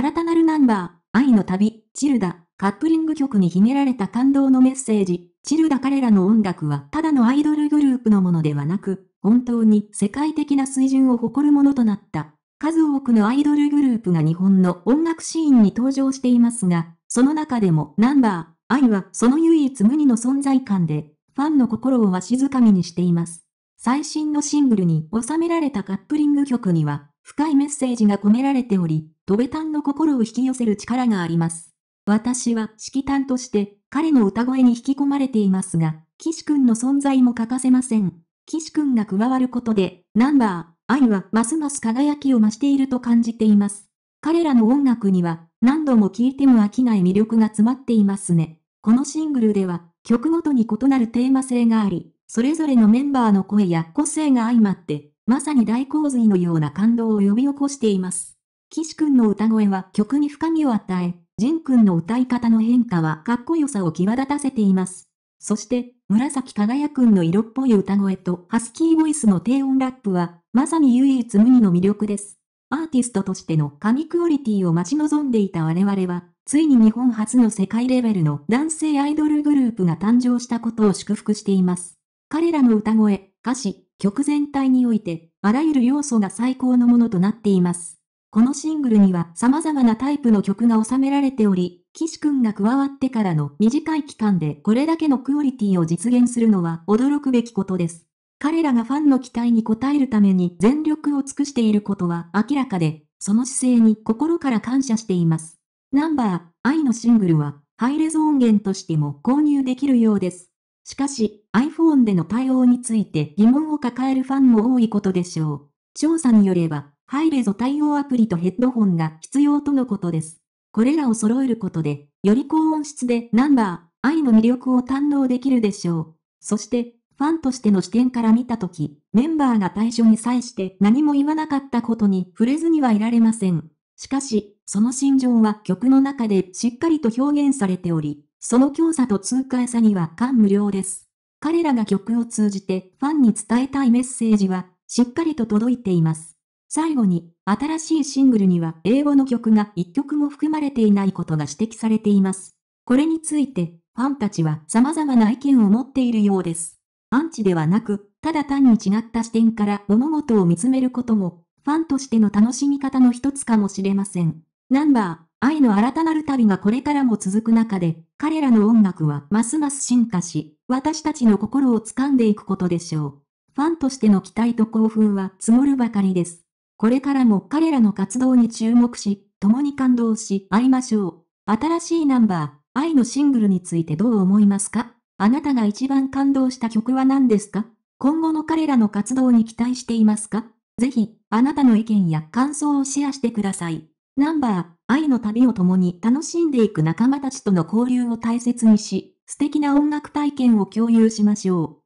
新たなるナンバー、愛の旅、チルダ、カップリング曲に秘められた感動のメッセージ、チルダ彼らの音楽はただのアイドルグループのものではなく、本当に世界的な水準を誇るものとなった。数多くのアイドルグループが日本の音楽シーンに登場していますが、その中でもナンバー、愛はその唯一無二の存在感で、ファンの心をわしづかみにしています。最新のシングルに収められたカップリング曲には、深いメッセージが込められており、トベタンの心を引き寄せる力があります。私は指揮担として彼の歌声に引き込まれていますが、岸くんの存在も欠かせません。岸くんが加わることで、ナンバー、愛はますます輝きを増していると感じています。彼らの音楽には何度も聴いても飽きない魅力が詰まっていますね。このシングルでは曲ごとに異なるテーマ性があり、それぞれのメンバーの声や個性が相まってまさに大洪水のような感動を呼び起こしています。岸くんの歌声は曲に深みを与え、仁んの歌い方の変化はかっこよさを際立たせています。そして、紫輝くんの色っぽい歌声とハスキーボイスの低音ラップは、まさに唯一無二の魅力です。アーティストとしての神クオリティを待ち望んでいた我々は、ついに日本初の世界レベルの男性アイドルグループが誕生したことを祝福しています。彼らの歌声、歌詞、曲全体において、あらゆる要素が最高のものとなっています。このシングルには様々なタイプの曲が収められており、岸くんが加わってからの短い期間でこれだけのクオリティを実現するのは驚くべきことです。彼らがファンの期待に応えるために全力を尽くしていることは明らかで、その姿勢に心から感謝しています。ナンバー、愛のシングルは、ハイレゾ音源としても購入できるようです。しかし、iPhone での対応について疑問を抱えるファンも多いことでしょう。調査によれば、ハイレゾ対応アプリとヘッドホンが必要とのことです。これらを揃えることで、より高音質でナンバー、愛の魅力を堪能できるでしょう。そして、ファンとしての視点から見たとき、メンバーが対象に際して何も言わなかったことに触れずにはいられません。しかし、その心情は曲の中でしっかりと表現されており、その強さと痛快さには感無量です。彼らが曲を通じてファンに伝えたいメッセージは、しっかりと届いています。最後に、新しいシングルには英語の曲が一曲も含まれていないことが指摘されています。これについて、ファンたちは様々な意見を持っているようです。アンチではなく、ただ単に違った視点から物事を見つめることも、ファンとしての楽しみ方の一つかもしれません。ナンバー愛の新たなる旅がこれからも続く中で、彼らの音楽はますます進化し、私たちの心を掴んでいくことでしょう。ファンとしての期待と興奮は積もるばかりです。これからも彼らの活動に注目し、共に感動し、会いましょう。新しいナンバー、愛のシングルについてどう思いますかあなたが一番感動した曲は何ですか今後の彼らの活動に期待していますかぜひ、あなたの意見や感想をシェアしてください。ナンバー、愛の旅を共に楽しんでいく仲間たちとの交流を大切にし、素敵な音楽体験を共有しましょう。